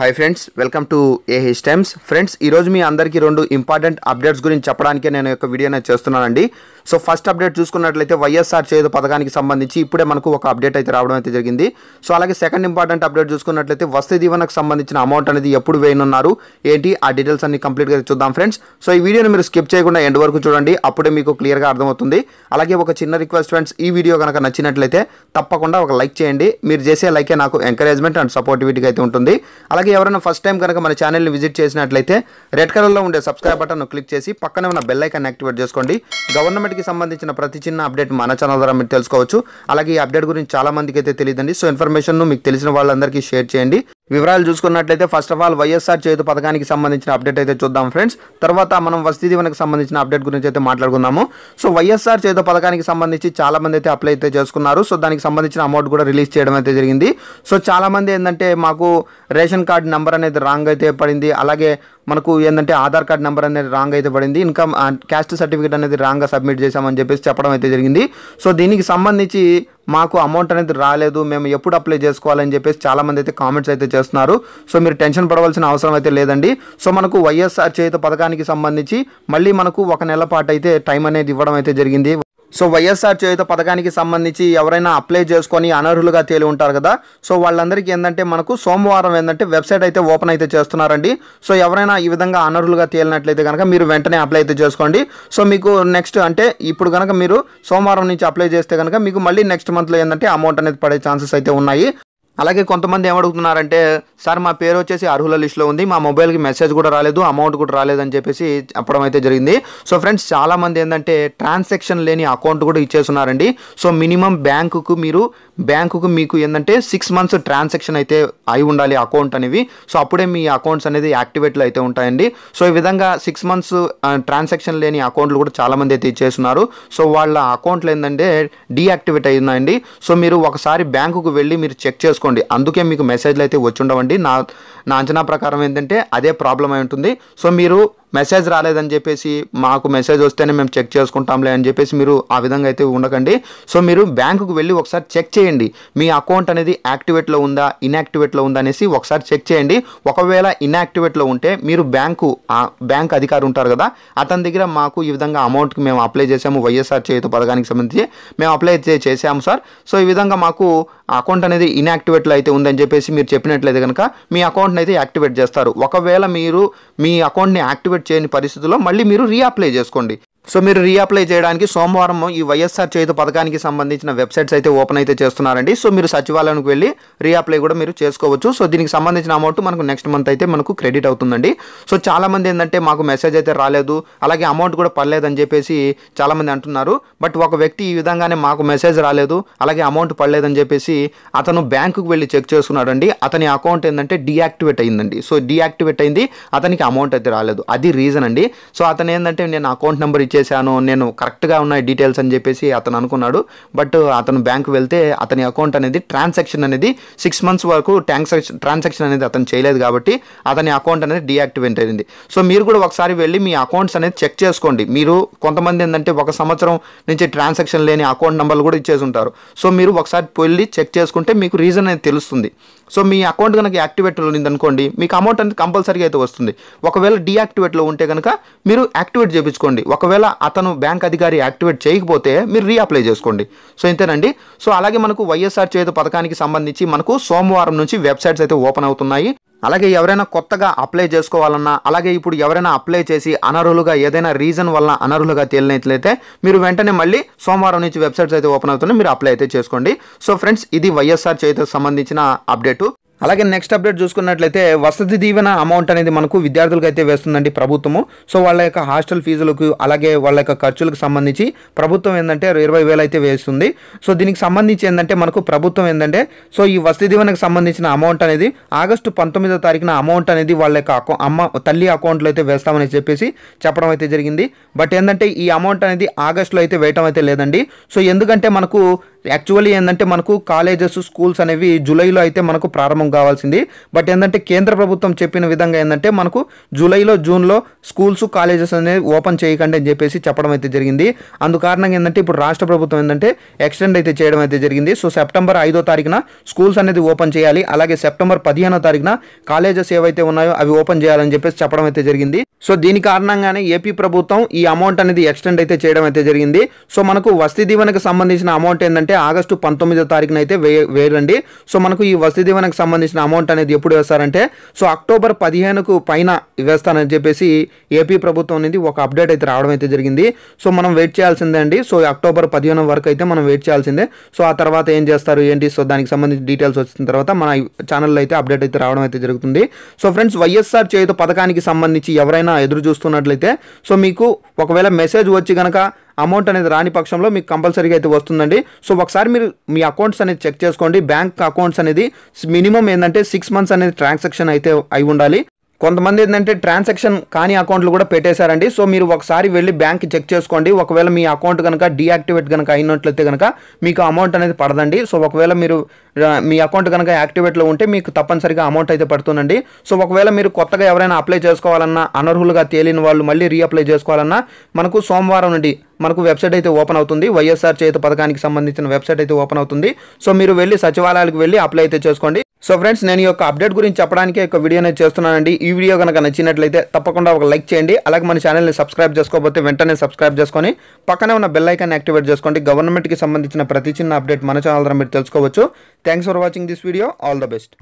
hi friends welcome to A H times friends ఈరోజు మీ అందరికీ రెండు ఇంపార్టెంట్ అప్డేట్స్ గురించి చెప్పడానికే నేను యొక్క నేను చేస్తున్నానండి సో ఫస్ట్ అప్డేట్ చూసుకున్నట్లయితే వైఎస్ఆర్ చేదు పథకానికి సంబంధించి ఇప్పుడే మనకు ఒక అప్డేట్ అయితే రావడం అయితే జరిగింది సో అలాగే సెకండ్ ఇంపార్టెంట్ అప్డేట్ చూసుకున్నట్లయితే వస్తు దీవెనకు సంబంధించిన అమౌంట్ అనేది ఎప్పుడు వేయనున్నారు ఏంటి ఆ డీటెయిల్స్ అన్ని కంప్లీట్గా చూద్దాం ఫ్రెండ్స్ సో ఈ వీడియోని మీరు స్కిప్ చేయకుండా ఎండ్ వరకు చూడండి అప్పుడే మీకు క్లియర్గా అర్థమవుతుంది అలాగే ఒక చిన్న రిక్వెస్ట్ ఫ్రెండ్స్ ఈ వీడియో కనుక నచ్చినట్లయితే తప్పకుండా ఒక లైక్ చేయండి మీరు చేసే లైకే నాకు ఎంకరేజ్మెంట్ అండ్ సపోర్టివిటీగా అయితే ఉంటుంది అలాగే అలాగే ఎవరైనా ఫస్ట్ టైం కనుక మన ఛానల్ని విజిట్ చేసినట్లయితే రెడ్ కలర్లో ఉండే సబ్స్క్రైబ్ బటన్ను క్లిక్ చేసి పక్కనే ఉన్న బెల్లైకాన్ని యాక్టివేట్ చేసుకోండి గవర్నమెంట్కి సంబంధించిన ప్రతి చిన్న అప్డేట్ మన ఛానల్ ద్వారా మీరు తెలుసుకోవచ్చు అలాగే ఈ అప్డేట్ గురించి చాలా మందికి అయితే తెలియదండి సో ఇన్ఫర్మేషన్ను మీకు తెలిసిన వాళ్ళందరికీ షేర్ చేయండి వివరాలు చూసుకున్నట్లయితే ఫస్ట్ ఆఫ్ ఆల్ వైఎస్ఆర్ చేతు పథకానికి సంబంధించిన అప్డేట్ అయితే చూద్దాం ఫ్రెండ్స్ తర్వాత మనం వసతి దీవెనకు సంబంధించిన అప్డేట్ గురించి అయితే మాట్లాడుకుందాము సో వైఎస్ఆర్ చేతు పథకానికి సంబంధించి చాలా మంది అయితే అప్లై అయితే చేసుకున్నారు సో దానికి సంబంధించిన అమౌంట్ కూడా రిలీజ్ చేయడం అయితే జరిగింది సో చాలామంది ఏంటంటే మాకు రేషన్ కార్డ్ నెంబర్ అనేది రాంగ్ అయితే పడింది అలాగే మనకు ఏంటంటే ఆధార్ కార్డ్ నెంబర్ అనేది రాంగ్ అయితే పడింది ఇన్కమ్ క్యాస్ట్ సర్టిఫికేట్ అనేది రాంగ్గా సబ్మిట్ చేశామని చెప్పేసి చెప్పడం అయితే జరిగింది సో దీనికి సంబంధించి మాకు అమౌంట్ అనేది రాలేదు మేము ఎప్పుడు అప్లై చేసుకోవాలని చెప్పేసి చాలామంది అయితే కామెంట్స్ అయితే చేస్తున్నారు సో మీరు టెన్షన్ పడవలసిన అవసరం అయితే లేదండి సో మనకు వైఎస్ఆర్ చేత పథకానికి సంబంధించి మళ్ళీ మనకు ఒక నెల పాటు అయితే టైం అనేది ఇవ్వడం అయితే జరిగింది సో వైఎస్ఆర్ చేయుత పథకానికి సంబంధించి ఎవరైనా అప్లై చేసుకొని అనర్హులుగా తేలి ఉంటారు కదా సో వాళ్ళందరికీ ఏంటంటే మనకు సోమవారం ఏంటంటే వెబ్సైట్ అయితే ఓపెన్ అయితే చేస్తున్నారండి సో ఎవరైనా ఈ విధంగా అనర్హులుగా తేలినట్లయితే కనుక మీరు వెంటనే అప్లై అయితే చేసుకోండి సో మీకు నెక్స్ట్ అంటే ఇప్పుడు కనుక మీరు సోమవారం నుంచి అప్లై చేస్తే కనుక మీకు మళ్ళీ నెక్స్ట్ మంత్లో ఏంటంటే అమౌంట్ అనేది పడే ఛాన్సెస్ అయితే ఉన్నాయి అలాగే కొంతమంది ఏమడుగుతున్నారంటే సార్ మా పేరు వచ్చేసి అర్హుల లిస్ట్లో ఉంది మా మొబైల్కి మెసేజ్ కూడా రాలేదు అమౌంట్ కూడా రాలేదని చెప్పేసి చెప్పడం అయితే జరిగింది సో ఫ్రెండ్స్ చాలామంది ఏంటంటే ట్రాన్సాక్షన్ లేని అకౌంట్ కూడా ఇచ్చేస్తున్నారండి సో మినిమం బ్యాంకుకు మీరు బ్యాంకుకు మీకు ఏంటంటే సిక్స్ మంత్స్ ట్రాన్సాక్షన్ అయితే అయి ఉండాలి అకౌంట్ అనేవి సో అప్పుడే మీ అకౌంట్స్ అనేది యాక్టివేట్లు అయితే ఉంటాయండి సో ఈ విధంగా సిక్స్ మంత్స్ ట్రాన్సాక్షన్ లేని అకౌంట్లు కూడా చాలామంది అయితే ఇచ్చేస్తున్నారు సో వాళ్ళ అకౌంట్లు ఏంటంటే డీయాక్టివేట్ అయిందండి సో మీరు ఒకసారి బ్యాంకుకు వెళ్ళి మీరు చెక్ చేసుకోండి అందుకే మీకు మెసేజ్లు అయితే వచ్చి ఉండవండి నా నా అంచనా ప్రకారం ఏంటంటే అదే ప్రాబ్లం అయి ఉంటుంది సో మీరు మెసేజ్ రాలేదని చెప్పేసి మాకు మెసేజ్ వస్తేనే మేము చెక్ చేసుకుంటాంలే అని చెప్పేసి మీరు ఆ విధంగా అయితే ఉండకండి సో మీరు బ్యాంకుకు వెళ్ళి ఒకసారి చెక్ చేయండి మీ అకౌంట్ అనేది యాక్టివేట్లో ఉందా ఇన్యాక్టివేట్లో ఉందా అనేసి ఒకసారి చెక్ చేయండి ఒకవేళ ఇన్యాక్టివేట్లో ఉంటే మీరు బ్యాంకు బ్యాంక్ అధికారి ఉంటారు కదా అతని దగ్గర మాకు ఈ విధంగా అమౌంట్కి మేము అప్లై చేసాము వైఎస్ఆర్ చేయుత పథకానికి సంబంధించి మేము అప్లై చేసాము సార్ సో ఈ విధంగా మాకు ఆ అకౌంట్ అనేది ఇన్యాక్టివేట్లో అయితే ఉందని చెప్పేసి మీరు చెప్పినట్లయితే కనుక మీ అకౌంట్ని అయితే యాక్టివేట్ చేస్తారు ఒకవేళ మీరు మీ అకౌంట్ని యాక్టివేట్ చేయని పరిస్థితుల్లో మళ్ళీ మీరు రీఅప్లై చేసుకోండి సో మీరు రీఅప్లై చేయడానికి సోమవారం ఈ వైఎస్ఆర్ చేతి పథకానికి సంబంధించిన వెబ్సైట్స్ అయితే ఓపెన్ అయితే చేస్తున్నారండి సో మీరు సచివాలయానికి వెళ్ళి రీఅప్లై కూడా మీరు చేసుకోవచ్చు సో దీనికి సంబంధించిన అమౌంట్ మనకు నెక్స్ట్ మంత్ అయితే మనకు క్రెడిట్ అవుతుందండి సో చాలామంది ఏంటంటే మాకు మెసేజ్ అయితే రాలేదు అలాగే అమౌంట్ కూడా పడలేదని చెప్పేసి చాలామంది అంటున్నారు బట్ ఒక వ్యక్తి ఈ విధంగానే మాకు మెసేజ్ రాలేదు అలాగే అమౌంట్ పడలేదని చెప్పేసి అతను బ్యాంకుకు వెళ్ళి చెక్ చేసుకున్నాడండి అతని అకౌంట్ ఏంటంటే డీయాక్టివేట్ అయిందండి సో డియాక్టివేట్ అయింది అతనికి అమౌంట్ అయితే రాలేదు అది రీజన్ అండి సో అతను ఏంటంటే నేను అకౌంట్ నెంబర్ ఇచ్చే చేశాను నేను కరెక్ట్గా ఉన్నాయి డీటెయిల్స్ అని చెప్పేసి అతను అనుకున్నాడు బట్ అతను బ్యాంకు వెళ్తే అతని అకౌంట్ అనేది ట్రాన్సాక్షన్ అనేది సిక్స్ మంత్స్ వరకు ట్రాన్సాక్షన్ ట్రాన్సాక్షన్ అనేది అతను చేయలేదు కాబట్టి అతని అకౌంట్ అనేది డీయాక్టివేట్ అయింది సో మీరు కూడా ఒకసారి వెళ్ళి మీ అకౌంట్స్ అనేది చెక్ చేసుకోండి మీరు కొంతమంది ఏంటంటే ఒక సంవత్సరం నుంచి ట్రాన్సాక్షన్ లేని అకౌంట్ నెంబర్లు కూడా ఇచ్చేసి ఉంటారు సో మీరు ఒకసారి వెళ్ళి చెక్ చేసుకుంటే మీకు రీజన్ అనేది తెలుస్తుంది సో మీ అకౌంట్ కనుక యాక్టివేట్లో అనుకోండి మీకు అమౌంట్ అనేది కంపల్సరీగా అయితే వస్తుంది ఒకవేళ డీయాక్టివేట్లో ఉంటే కనుక మీరు యాక్టివేట్ చేయించుకోండి ఒకవేళ ఒకవేళ అతను బ్యాంక్ అధికారి యాక్టివేట్ చేయకపోతే మీరు రీఅప్లై చేసుకోండి సో ఇంతేనండి సో అలాగే మనకు వైఎస్ఆర్ చేత పథకానికి సంబంధించి మనకు సోమవారం నుంచి వెబ్సైట్స్ అయితే ఓపెన్ అవుతున్నాయి అలాగే ఎవరైనా కొత్తగా అప్లై చేసుకోవాలన్నా అలాగే ఇప్పుడు ఎవరైనా అప్లై చేసి అనర్హులుగా ఏదైనా రీజన్ వల్ల అనర్హులుగా తేలినట్లయితే మీరు వెంటనే మళ్ళీ సోమవారం నుంచి వెబ్సైట్స్ అయితే ఓపెన్ అవుతున్నాయి మీరు అప్లై అయితే చేసుకోండి సో ఫ్రెండ్స్ ఇది వైఎస్ఆర్ చేతికి సంబంధించిన అప్డేటు అలాగే నెక్స్ట్ అప్డేట్ చూసుకున్నట్లయితే వసతి దీవెన అమౌంట్ అనేది మనకు విద్యార్థులకు అయితే వేస్తుందండి ప్రభుత్వము సో వాళ్ళ యొక్క హాస్టల్ ఫీజులకు అలాగే వాళ్ళ యొక్క ఖర్చులకు సంబంధించి ప్రభుత్వం ఏంటంటే ఇరవై వేలు అయితే వేస్తుంది సో దీనికి సంబంధించి ఏంటంటే మనకు ప్రభుత్వం ఏంటంటే సో ఈ వసతి దీవెనకు సంబంధించిన అమౌంట్ అనేది ఆగస్టు పంతొమ్మిదో తారీఖున అమౌంట్ అనేది వాళ్ళ యొక్క అకౌ అమ్మ తల్లి అకౌంట్లో అయితే వేస్తామని చెప్పేసి చెప్పడం అయితే జరిగింది బట్ ఏంటంటే ఈ అమౌంట్ అనేది ఆగస్టులో అయితే వేయటం అయితే లేదండి సో ఎందుకంటే మనకు యాక్చువల్లీ ఏంటంటే మనకు కాలేజెస్ స్కూల్స్ అనేవి జూలైలో అయితే మనకు ప్రారంభం కావాల్సింది బట్ ఏంటంటే కేంద్ర ప్రభుత్వం చెప్పిన విధంగా ఏంటంటే మనకు జూలైలో జూన్లో స్కూల్స్ కాలేజెస్ అనేవి ఓపెన్ చేయకండి అని చెప్పేసి చెప్పడం అయితే జరిగింది అందుకారణంగా ఏంటంటే ఇప్పుడు రాష్ట్ర ప్రభుత్వం ఏంటంటే ఎక్స్టెండ్ అయితే చేయడం అయితే జరిగింది సో సెప్టెంబర్ ఐదో తారీఖున స్కూల్స్ అనేది ఓపెన్ చేయాలి అలాగే సెప్టెంబర్ పదిహేనో తారీఖున కాలేజెస్ ఏవైతే ఉన్నాయో అవి ఓపెన్ చేయాలని చెప్పేసి చెప్పడం అయితే జరిగింది సో దీని కారణంగానే ఏపీ ప్రభుత్వం ఈ అమౌంట్ అనేది ఎక్స్టెండ్ అయితే చేయడం అయితే జరిగింది సో మనకు వస్తీ దీవెనకు సంబంధించిన అమౌంట్ ఏంటంటే అంటే ఆగస్టు పంతొమ్మిదో తారీఖున అయితే వే వేరండి సో మనకు ఈ వసతి దీవెనకు సంబంధించిన అమౌంట్ అనేది ఎప్పుడు వేస్తారంటే సో అక్టోబర్ పదిహేనుకు పైన వేస్తానని చెప్పేసి ఏపీ ప్రభుత్వం అనేది ఒక అప్డేట్ అయితే రావడం అయితే జరిగింది సో మనం వెయిట్ చేయాల్సిందే అండి సో అక్టోబర్ పదిహేను వరకు అయితే మనం వెయిట్ చేయాల్సిందే సో ఆ తర్వాత ఏం చేస్తారు ఏంటి సో దానికి సంబంధించి డీటెయిల్స్ వచ్చిన తర్వాత మన ఛానల్లో అయితే అప్డేట్ అయితే రావడం అయితే జరుగుతుంది సో ఫ్రెండ్స్ వైఎస్ఆర్ చేయుత పథకానికి సంబంధించి ఎవరైనా ఎదురు చూస్తున్నట్లయితే సో మీకు ఒకవేళ మెసేజ్ వచ్చి కనుక అమౌంట్ అనేది రాని పక్షంలో మీకు కంపల్సరీగా అయితే వస్తుందండి సో ఒకసారి మీరు మీ అకౌంట్స్ అనేది చెక్ చేసుకోండి బ్యాంక్ అకౌంట్స్ అనేది మినిమం ఏంటంటే సిక్స్ మంత్స్ అనేది ట్రాన్సాక్షన్ అయితే అయి ఉండాలి కొంతమంది ఏంటంటే ట్రాన్సాక్షన్ కానీ అకౌంట్లు కూడా పెట్టేశారండి సో మీరు ఒకసారి వెళ్ళి బ్యాంక్ చెక్ చేసుకోండి ఒకవేళ మీ అకౌంట్ కనుక డీయాక్టివేట్ కనుక అయినట్లయితే కనుక మీకు అమౌంట్ అనేది పడదండి సో ఒకవేళ మీరు మీ అకౌంట్ కనుక యాక్టివేట్లో ఉంటే మీకు తప్పనిసరిగా అమౌంట్ అయితే పడుతుందండి సో ఒకవేళ మీరు కొత్తగా ఎవరైనా అప్లై చేసుకోవాలన్నా అనర్హులుగా తేలిన వాళ్ళు మళ్ళీ రీఅప్లై చేసుకోవాలన్నా మనకు సోమవారం నుండి మనకు వెబ్సైట్ అయితే ఓపెన్ అవుతుంది వైఎస్ఆర్ చేత పథకానికి సంబంధించిన వెబ్సైట్ అయితే ఓపెన్ అవుతుంది సో మీరు వెళ్ళి సచివాలయాలకు వెళ్ళి అప్లై అయితే చేసుకోండి సో ఫ్రెండ్స్ నేను ఈ యొక్క అప్డేట్ గురించి చెప్పడానికి ఒక వీడియో నేను చేస్తున్నానండి ఈ వీడియో కనుక నచ్చినట్లయితే తప్పకుండా ఒక లైక్ చేయండి అలాగే మన ఛానల్ని సబ్స్క్రైబ్ చేసుకోకపోతే వెంటనే సబ్స్క్రైబ్ చేసుకొని పక్కనే ఉన్న బెల్ ఐకాన్ యాక్టివేట్ చేసుకోండి గవర్నమెంట్కి సంబంధించిన ప్రతి చిన్న అప్డేట్ మన ఛానల్ ద్వారా మీరు తెలుసుకోవచ్చు thanks for watching this video all the best